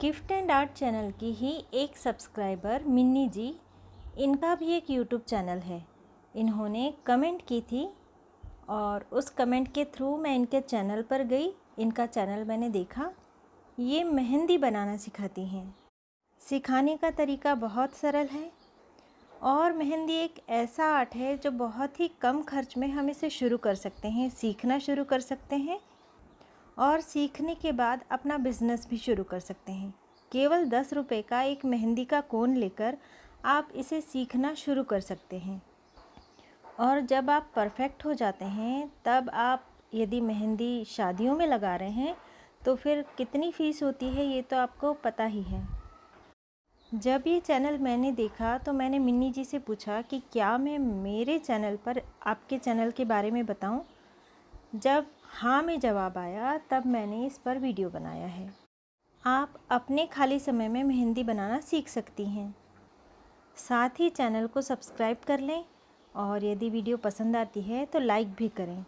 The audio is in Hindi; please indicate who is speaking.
Speaker 1: गिफ्ट एंड आर्ट चैनल की ही एक सब्सक्राइबर मिन्नी जी इनका भी एक यूट्यूब चैनल है इन्होंने कमेंट की थी और उस कमेंट के थ्रू मैं इनके चैनल पर गई इनका चैनल मैंने देखा ये मेहंदी बनाना सिखाती हैं सिखाने का तरीका बहुत सरल है और मेहंदी एक ऐसा आर्ट है जो बहुत ही कम खर्च में हम इसे शुरू कर सकते हैं सीखना शुरू कर सकते हैं और सीखने के बाद अपना बिजनेस भी शुरू कर सकते हैं केवल दस रुपये का एक मेहंदी का कोन लेकर आप इसे सीखना शुरू कर सकते हैं और जब आप परफेक्ट हो जाते हैं तब आप यदि मेहंदी शादियों में लगा रहे हैं तो फिर कितनी फ़ीस होती है ये तो आपको पता ही है जब ये चैनल मैंने देखा तो मैंने मिन्नी जी से पूछा कि क्या मैं मेरे चैनल पर आपके चैनल के बारे में बताऊं? जब हाँ में जवाब आया तब मैंने इस पर वीडियो बनाया है आप अपने खाली समय में मेहंदी बनाना सीख सकती हैं साथ ही चैनल को सब्सक्राइब कर लें और यदि वीडियो पसंद आती है तो लाइक भी करें